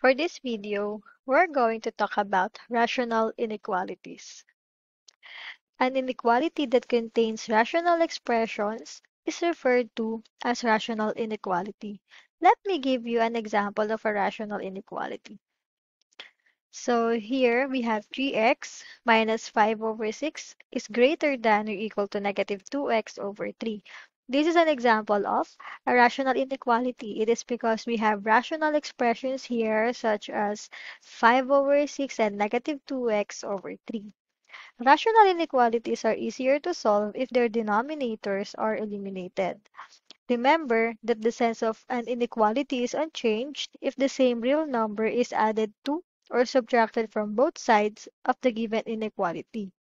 For this video, we're going to talk about rational inequalities. An inequality that contains rational expressions is referred to as rational inequality. Let me give you an example of a rational inequality. So here we have 3x minus 5 over 6 is greater than or equal to negative 2x over 3. This is an example of a rational inequality. It is because we have rational expressions here such as 5 over 6 and negative 2x over 3. Rational inequalities are easier to solve if their denominators are eliminated. Remember that the sense of an inequality is unchanged if the same real number is added to or subtracted from both sides of the given inequality.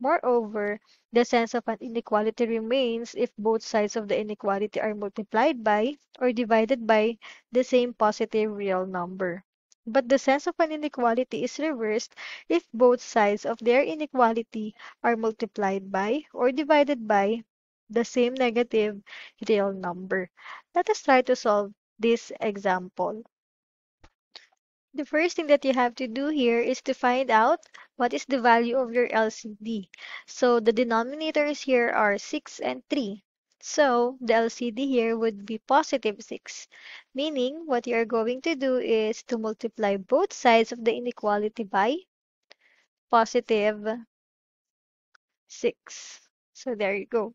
Moreover, the sense of an inequality remains if both sides of the inequality are multiplied by or divided by the same positive real number. But the sense of an inequality is reversed if both sides of their inequality are multiplied by or divided by the same negative real number. Let us try to solve this example. The first thing that you have to do here is to find out what is the value of your LCD. So the denominators here are 6 and 3. So the LCD here would be positive 6, meaning what you're going to do is to multiply both sides of the inequality by positive 6. So there you go.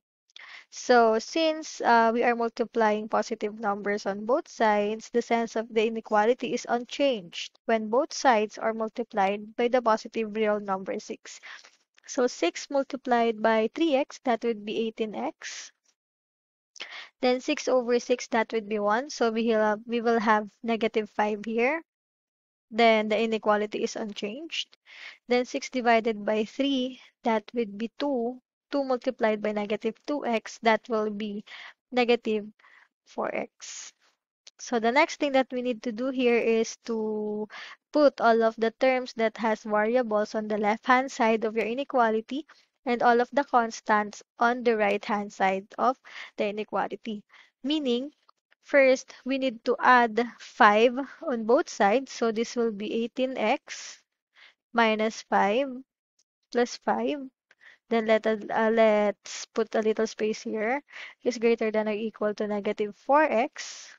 So since uh, we are multiplying positive numbers on both sides, the sense of the inequality is unchanged when both sides are multiplied by the positive real number 6. So 6 multiplied by 3x, that would be 18x. Then 6 over 6, that would be 1. So we have, we will have negative 5 here. Then the inequality is unchanged. Then 6 divided by 3, that would be 2. 2 multiplied by negative 2x, that will be negative 4x. So the next thing that we need to do here is to put all of the terms that has variables on the left-hand side of your inequality and all of the constants on the right-hand side of the inequality. Meaning, first, we need to add 5 on both sides. So this will be 18x minus 5 plus 5 then let, uh, let's put a little space here. Is greater than or equal to negative 4x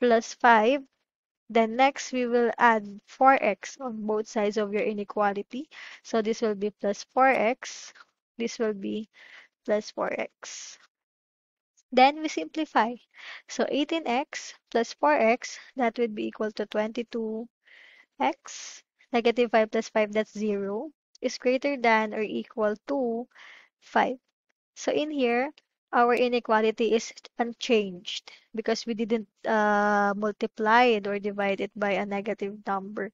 plus 5. Then next, we will add 4x on both sides of your inequality. So this will be plus 4x. This will be plus 4x. Then we simplify. So 18x plus 4x, that would be equal to 22x. Negative 5 plus 5, that's 0 is greater than or equal to 5. So in here, our inequality is unchanged because we didn't uh, multiply it or divide it by a negative number.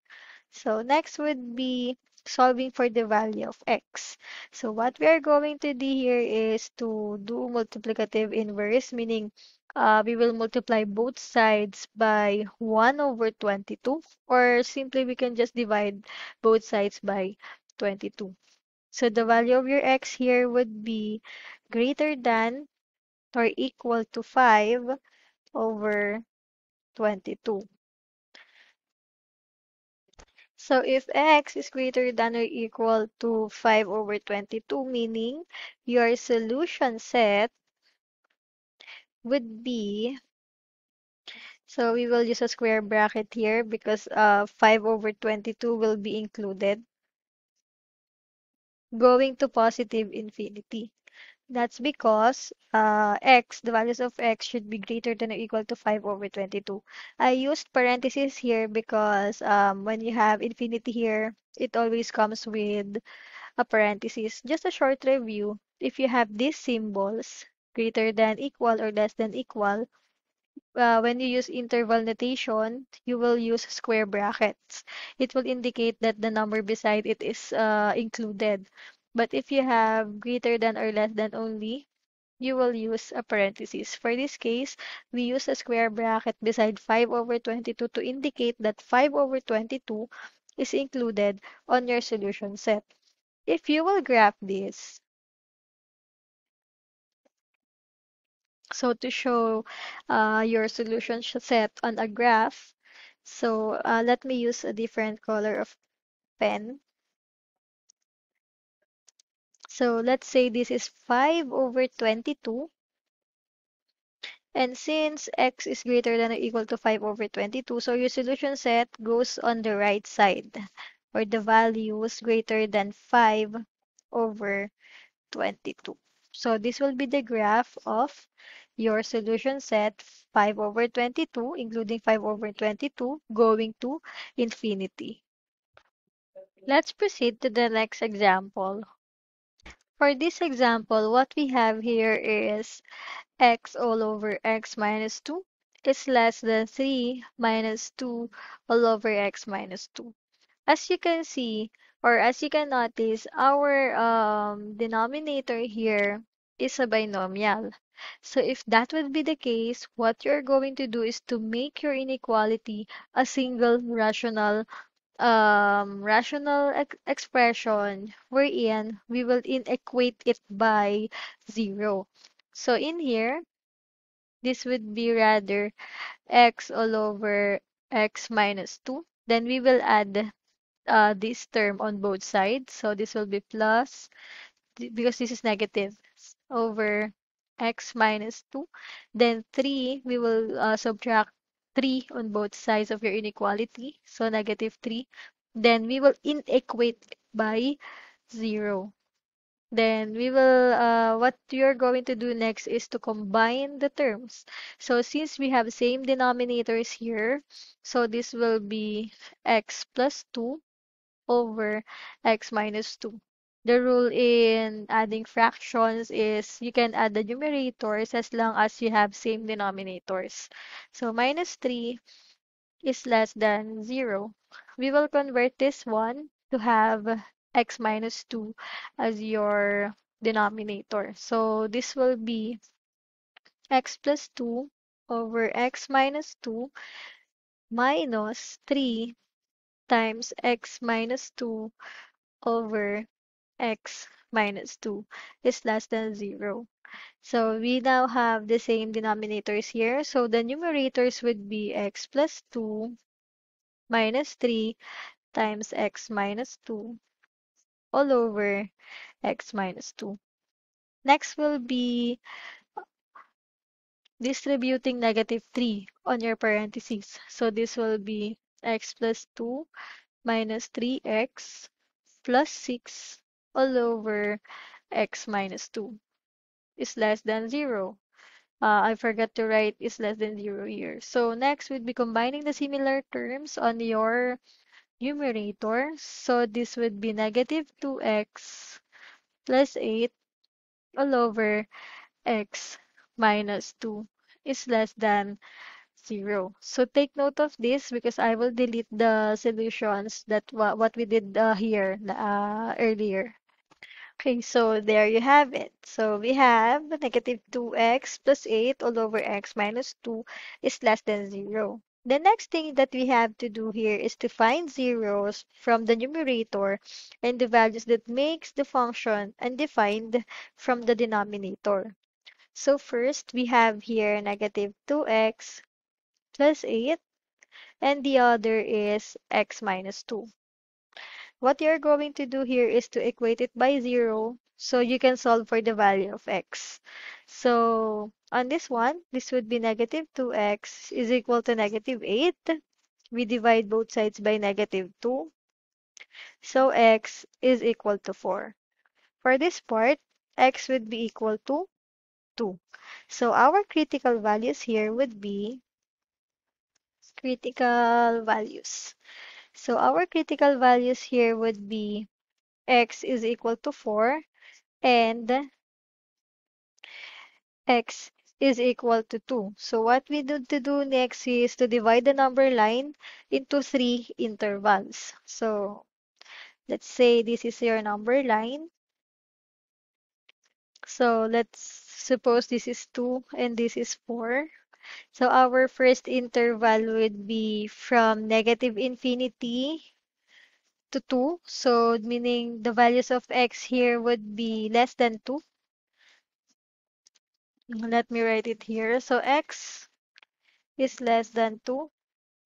So next would be solving for the value of x. So what we are going to do here is to do multiplicative inverse, meaning uh, we will multiply both sides by 1 over 22, or simply we can just divide both sides by 22. So the value of your x here would be greater than or equal to 5 over 22. So if x is greater than or equal to 5 over 22, meaning your solution set would be, so we will use a square bracket here because uh, 5 over 22 will be included going to positive infinity. That's because uh, x, the values of x should be greater than or equal to 5 over 22. I used parentheses here because um, when you have infinity here, it always comes with a parenthesis. Just a short review. If you have these symbols, greater than equal or less than equal, uh, when you use interval notation, you will use square brackets. It will indicate that the number beside it is uh, included. But if you have greater than or less than only, you will use a parenthesis. For this case, we use a square bracket beside 5 over 22 to indicate that 5 over 22 is included on your solution set. If you will graph this, So to show uh, your solution set on a graph, so uh, let me use a different color of pen. So let's say this is 5 over 22. And since x is greater than or equal to 5 over 22, so your solution set goes on the right side, or the values greater than 5 over 22. So this will be the graph of your solution set 5 over 22, including 5 over 22, going to infinity. Let's proceed to the next example. For this example, what we have here is x all over x minus 2 is less than 3 minus 2 all over x minus 2. As you can see, or as you can notice, our um, denominator here is a binomial. So if that would be the case, what you're going to do is to make your inequality a single rational um, rational ex expression wherein we will inequate it by 0. So in here, this would be rather x all over x minus 2. Then we will add uh, this term on both sides. So this will be plus, because this is negative, over x minus 2. Then 3, we will uh, subtract 3 on both sides of your inequality. So negative 3. Then we will inequate by 0. Then we will, uh, what you're going to do next is to combine the terms. So since we have same denominators here, so this will be x plus 2 over x minus 2 the rule in adding fractions is you can add the numerators as long as you have same denominators. So minus 3 is less than 0. We will convert this one to have x minus 2 as your denominator. So this will be x plus 2 over x minus 2 minus 3 times x minus 2 over x minus 2 is less than 0. So we now have the same denominators here. So the numerators would be x plus 2 minus 3 times x minus 2 all over x minus 2. Next will be distributing negative 3 on your parentheses. So this will be x plus 2 minus 3x plus 6 all over x minus 2 is less than 0. Uh, I forgot to write is less than 0 here. So next, we'd be combining the similar terms on your numerator. So this would be negative 2x plus 8 all over x minus 2 is less than 0. So take note of this because I will delete the solutions that what we did uh, here uh, earlier. Okay, so there you have it. So we have negative 2x plus 8 all over x minus 2 is less than 0. The next thing that we have to do here is to find zeros from the numerator and the values that makes the function undefined from the denominator. So first, we have here negative 2x plus 8 and the other is x minus 2. What you're going to do here is to equate it by 0 so you can solve for the value of x. So on this one, this would be negative 2x is equal to negative 8. We divide both sides by negative 2. So x is equal to 4. For this part, x would be equal to 2. So our critical values here would be critical values. So our critical values here would be x is equal to 4 and x is equal to 2. So what we need to do next is to divide the number line into three intervals. So let's say this is your number line. So let's suppose this is 2 and this is 4. So our first interval would be from negative infinity to 2. So meaning the values of x here would be less than 2. Let me write it here. So x is less than 2.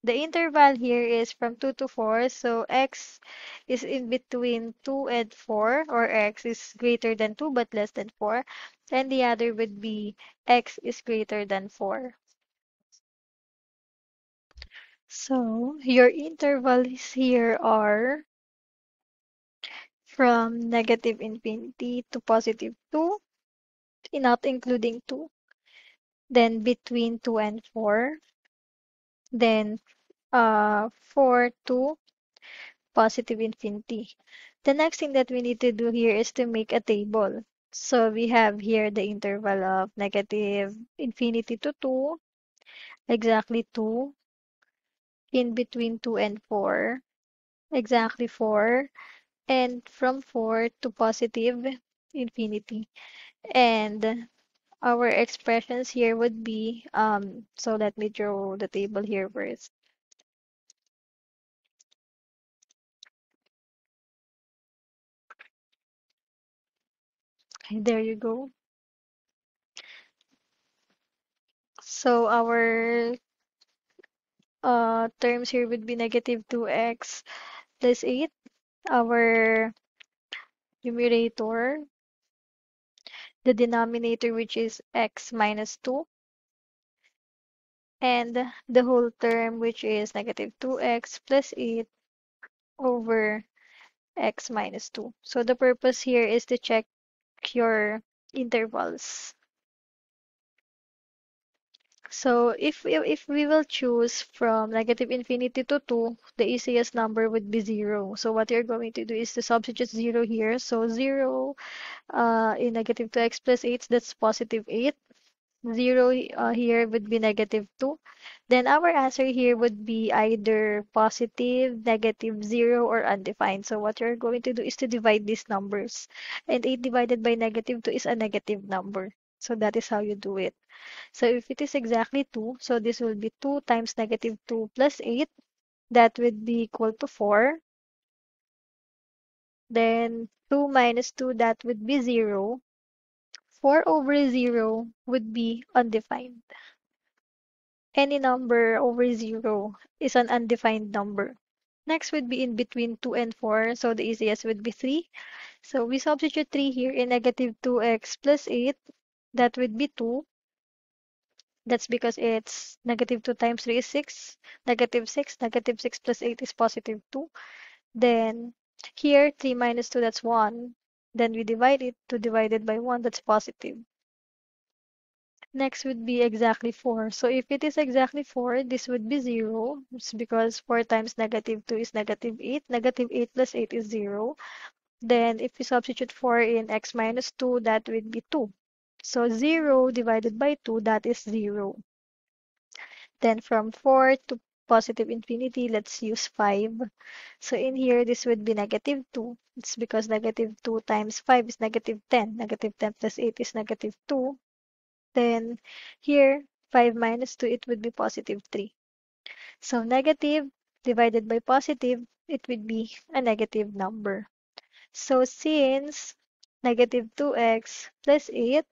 The interval here is from 2 to 4. So x is in between 2 and 4 or x is greater than 2 but less than 4. And the other would be x is greater than 4. So your intervals here are from negative infinity to positive 2, not including 2. Then between 2 and 4. Then uh, 4 to positive infinity. The next thing that we need to do here is to make a table. So we have here the interval of negative infinity to 2, exactly 2, in between 2 and 4. Exactly 4. And from 4 to positive infinity. And our expressions here would be, um, so let me draw the table here first. Okay, there you go. So our uh, terms here would be negative 2x plus 8. Our numerator, the denominator which is x minus 2, and the whole term which is negative 2x plus 8 over x minus 2. So the purpose here is to check your intervals. So if, if we will choose from negative infinity to 2, the easiest number would be 0. So what you're going to do is to substitute 0 here. So 0 uh, in negative 2x plus 8, that's positive 8. 0 uh, here would be negative 2. Then our answer here would be either positive, negative 0, or undefined. So what you're going to do is to divide these numbers. And 8 divided by negative 2 is a negative number. So that is how you do it. So if it is exactly 2, so this will be 2 times negative 2 plus 8. That would be equal to 4. Then 2 minus 2, that would be 0. 4 over 0 would be undefined. Any number over 0 is an undefined number. Next would be in between 2 and 4, so the easiest would be 3. So we substitute 3 here in negative 2x plus 8 that would be 2 that's because it's negative 2 times 3 is 6 negative 6 negative 6 plus 8 is positive 2 then here 3 minus 2 that's 1 then we divide it 2 divided by 1 that's positive next would be exactly 4 so if it is exactly 4 this would be 0 it's because 4 times negative 2 is negative 8 negative 8 plus 8 is 0 then if we substitute 4 in x minus 2 that would be 2 so 0 divided by 2, that is 0. Then from 4 to positive infinity, let's use 5. So in here, this would be negative 2. It's because negative 2 times 5 is negative 10. Negative 10 plus 8 is negative 2. Then here, 5 minus 2, it would be positive 3. So negative divided by positive, it would be a negative number. So since negative 2x plus 8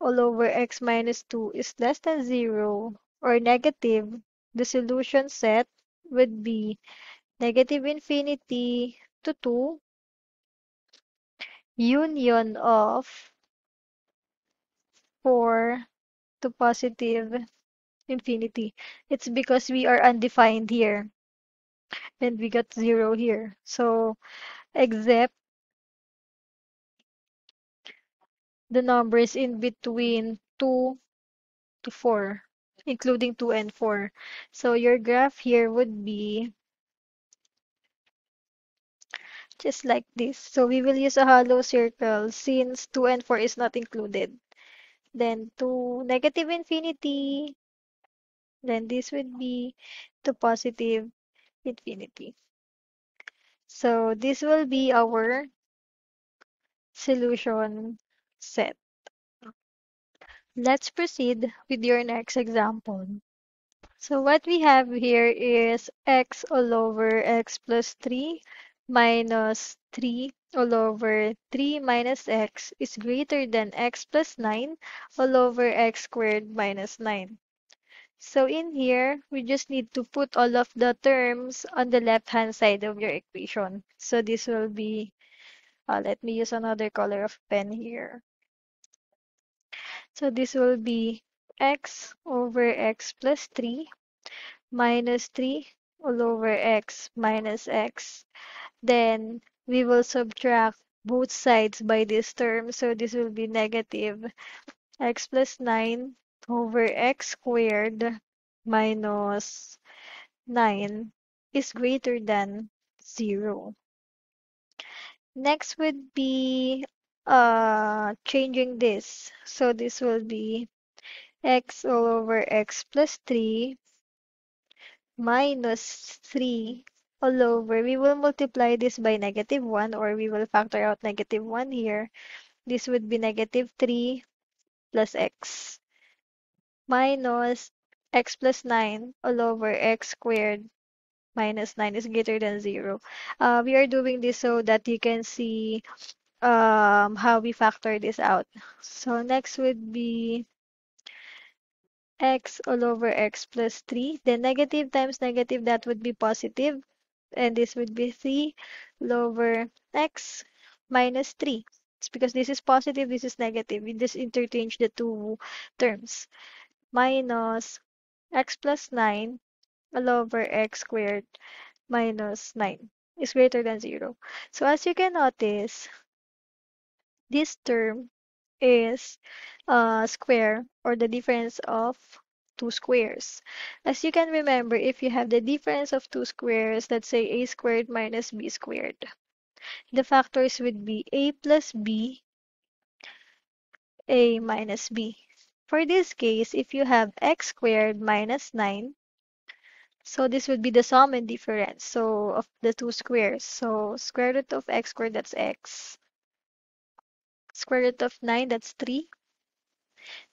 all over x minus 2 is less than 0 or negative, the solution set would be negative infinity to 2 union of 4 to positive infinity. It's because we are undefined here and we got 0 here. So except the numbers in between 2 to 4, including 2 and 4. So your graph here would be just like this. So we will use a hollow circle since 2 and 4 is not included. Then to negative infinity, then this would be to positive infinity. So this will be our solution set. Let's proceed with your next example. So what we have here is x all over x plus 3 minus 3 all over 3 minus x is greater than x plus 9 all over x squared minus 9. So in here, we just need to put all of the terms on the left-hand side of your equation. So this will be, uh, let me use another color of pen here. So this will be x over x plus 3 minus 3 all over x minus x. Then we will subtract both sides by this term. So this will be negative x plus 9 over x squared minus 9 is greater than 0. Next would be uh, changing this. So this will be x all over x plus 3 minus 3 all over. We will multiply this by negative 1 or we will factor out negative 1 here. This would be negative 3 plus x minus x plus 9 all over x squared minus 9 is greater than 0. Uh, we are doing this so that you can see um, how we factor this out. So next would be x all over x plus 3. Then negative times negative, that would be positive. And this would be 3 all over x minus 3. It's because this is positive, this is negative. We just interchange the two terms. Minus x plus 9 all over x squared minus 9 is greater than 0. So as you can notice, this term is uh, square or the difference of two squares. As you can remember, if you have the difference of two squares, let's say a squared minus b squared, the factors would be a plus b, a minus b. For this case, if you have x squared minus 9, so this would be the sum and difference so of the two squares. So square root of x squared, that's x. Square root of 9, that's 3.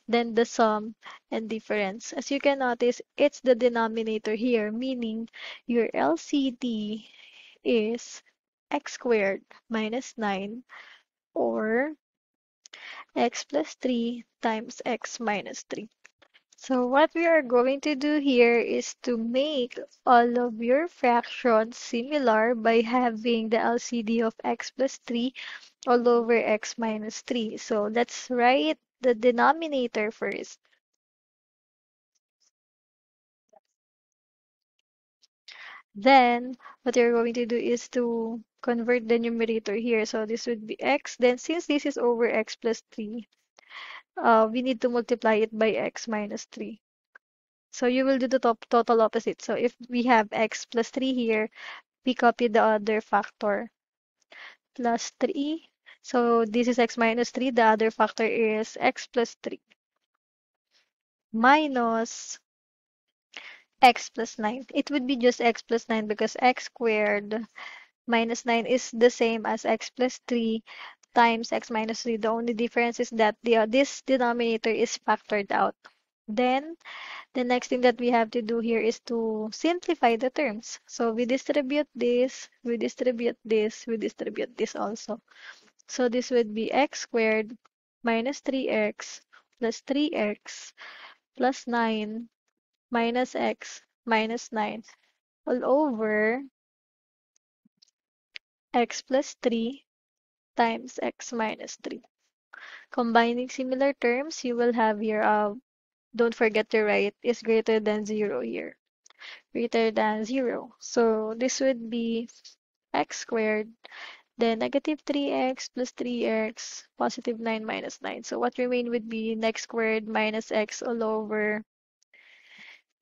Then the sum and difference. As you can notice, it's the denominator here, meaning your LCD is x squared minus 9 or x plus 3 times x minus 3. So what we are going to do here is to make all of your fractions similar by having the LCD of x plus 3 all over x minus 3. So let's write the denominator first. Then, what you're going to do is to convert the numerator here. So this would be x. Then, since this is over x plus 3, uh, we need to multiply it by x minus 3. So you will do the top, total opposite. So if we have x plus 3 here, we copy the other factor. Plus 3 so this is x minus 3. The other factor is x plus 3 minus x plus 9. It would be just x plus 9 because x squared minus 9 is the same as x plus 3 times x minus 3. The only difference is that the, uh, this denominator is factored out. Then, the next thing that we have to do here is to simplify the terms. So, we distribute this, we distribute this, we distribute this also. So this would be x squared minus 3x plus 3x plus 9 minus x minus 9 all over x plus 3 times x minus 3. Combining similar terms, you will have your, uh, don't forget to write, is greater than 0 here. Greater than 0. So this would be x squared then negative 3x plus 3x, positive 9 minus 9. So what remained would be x squared minus x all over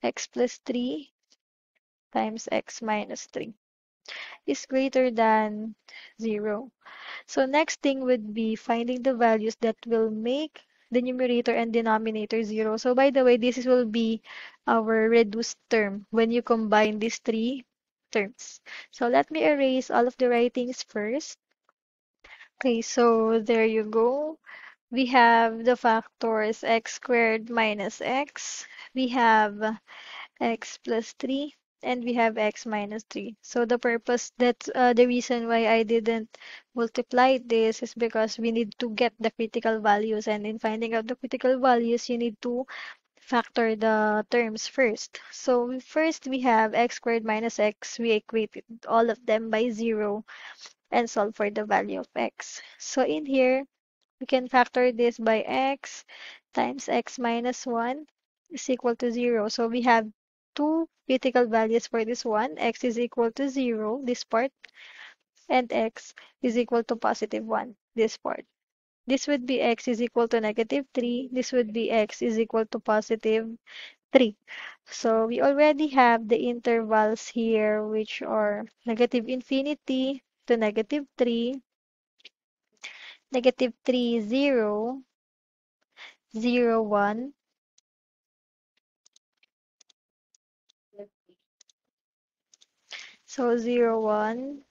x plus 3 times x minus 3 is greater than 0. So next thing would be finding the values that will make the numerator and denominator 0. So by the way, this will be our reduced term when you combine these three terms. So let me erase all of the writings first. Okay, so there you go. We have the factors x squared minus x. We have x plus 3 and we have x minus 3. So the purpose, that's uh, the reason why I didn't multiply this is because we need to get the critical values and in finding out the critical values, you need to factor the terms first. So first we have x squared minus x. We equate all of them by 0 and solve for the value of x. So in here, we can factor this by x times x minus 1 is equal to 0. So we have two critical values for this one. x is equal to 0, this part, and x is equal to positive 1, this part. This would be x is equal to negative 3. This would be x is equal to positive 3. So we already have the intervals here, which are negative infinity to negative 3, negative 3, 0, 0, 1, So 0, 1,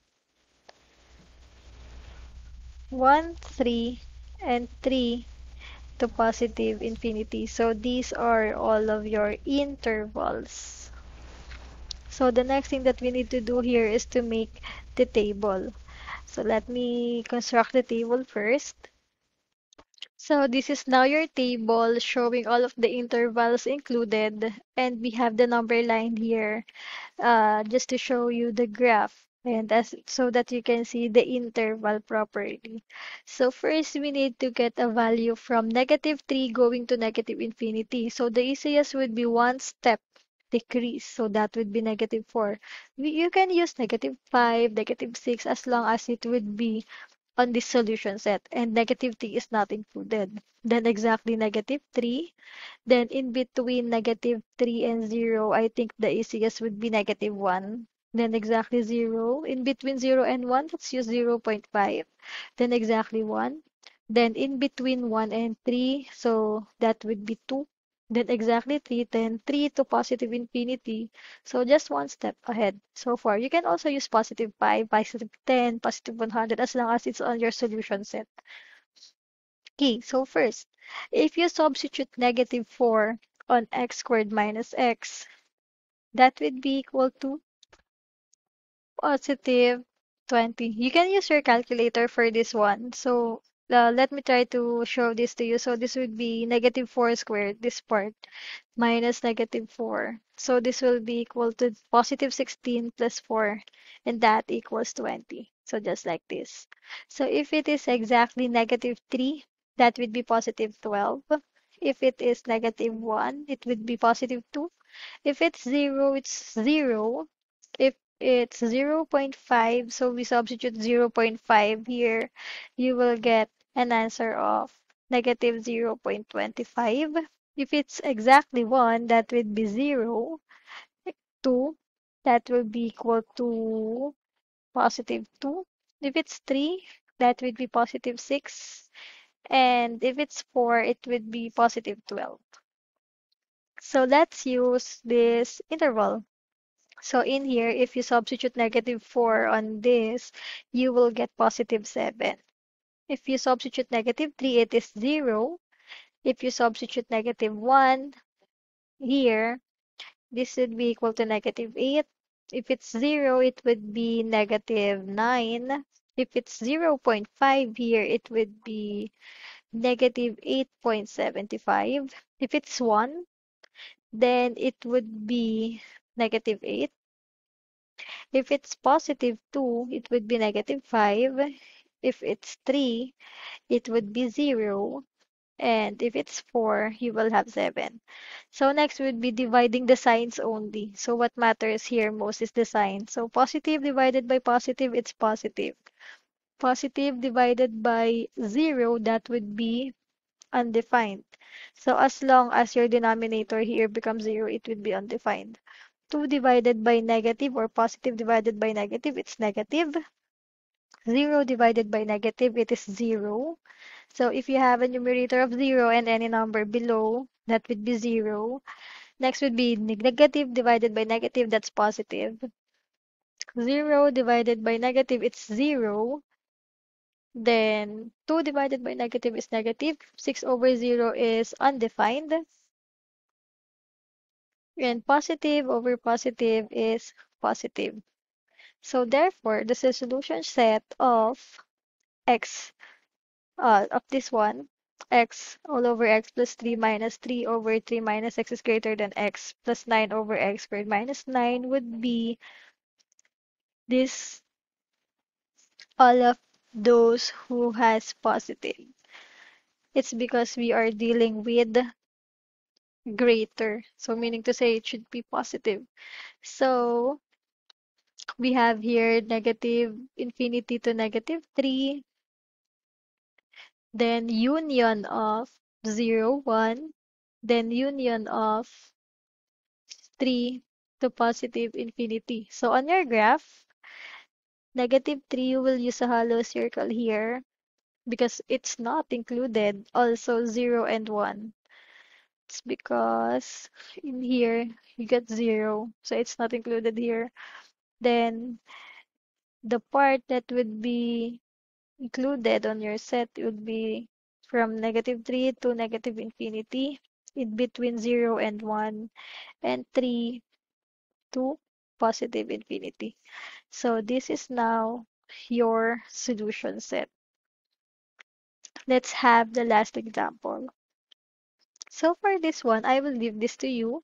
1, 3, and 3 to positive infinity. So these are all of your intervals. So the next thing that we need to do here is to make the table. So let me construct the table first. So this is now your table showing all of the intervals included and we have the number line here uh, just to show you the graph. And that's so that you can see the interval properly. So first, we need to get a value from negative 3 going to negative infinity. So the easiest would be one step decrease. So that would be negative 4. You can use negative 5, negative 6 as long as it would be on the solution set and negative 3 is not included. Then exactly negative 3. Then in between negative 3 and 0, I think the easiest would be negative 1. Then exactly 0. In between 0 and 1, let's use 0 0.5. Then exactly 1. Then in between 1 and 3, so that would be 2. Then exactly 3, then 3 to positive infinity. So just one step ahead so far. You can also use positive 5, positive 10, positive 100 as long as it's on your solution set. Okay, so first, if you substitute negative 4 on x squared minus x, that would be equal to positive 20. You can use your calculator for this one. So uh, let me try to show this to you. So this would be negative 4 squared, this part, minus negative 4. So this will be equal to positive 16 plus 4, and that equals 20. So just like this. So if it is exactly negative 3, that would be positive 12. If it is negative 1, it would be positive 2. If it's 0, it's 0. If it's 0.5 so we substitute 0.5 here you will get an answer of negative 0.25 if it's exactly 1 that would be 0 2 that will be equal to positive 2 if it's 3 that would be positive 6 and if it's 4 it would be positive 12 so let's use this interval so in here, if you substitute negative 4 on this, you will get positive 7. If you substitute negative 3, it is 0. If you substitute negative 1 here, this would be equal to negative 8. If it's 0, it would be negative 9. If it's 0 0.5 here, it would be negative 8.75. If it's 1, then it would be negative 8. If it's positive 2, it would be negative 5. If it's 3, it would be 0. And if it's 4, you will have 7. So next would be dividing the signs only. So what matters here most is the sign. So positive divided by positive, it's positive. Positive divided by 0, that would be undefined. So as long as your denominator here becomes 0, it would be undefined. 2 divided by negative or positive divided by negative, it's negative. 0 divided by negative, it is 0. So if you have a numerator of 0 and any number below, that would be 0. Next would be negative divided by negative, that's positive. 0 divided by negative, it's 0. Then 2 divided by negative is negative. 6 over 0 is undefined. And positive over positive is positive. So therefore, the solution set of x uh, of this one, x all over x plus 3 minus 3 over 3 minus x is greater than x plus 9 over x squared minus 9 would be this all of those who has positive. It's because we are dealing with greater. So meaning to say it should be positive. So we have here negative infinity to negative 3. Then union of 0, 1. Then union of 3 to positive infinity. So on your graph, negative 3, you will use a hollow circle here because it's not included. Also 0 and 1 it's because in here you get zero so it's not included here then the part that would be included on your set would be from negative 3 to negative infinity in between 0 and 1 and 3 to positive infinity. So this is now your solution set. Let's have the last example. So for this one, I will leave this to you.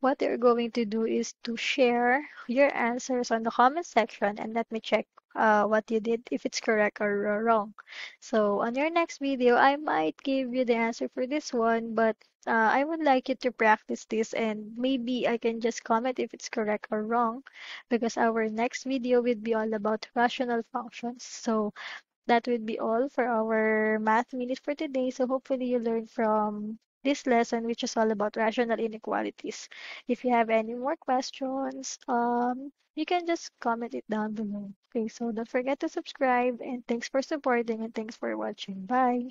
What you're going to do is to share your answers on the comment section and let me check uh, what you did, if it's correct or wrong. So on your next video, I might give you the answer for this one, but uh, I would like you to practice this and maybe I can just comment if it's correct or wrong because our next video will be all about rational functions. So that would be all for our math minute for today. So hopefully you learned from this lesson, which is all about rational inequalities. If you have any more questions, um, you can just comment it down below. Okay, so don't forget to subscribe and thanks for supporting and thanks for watching. Bye!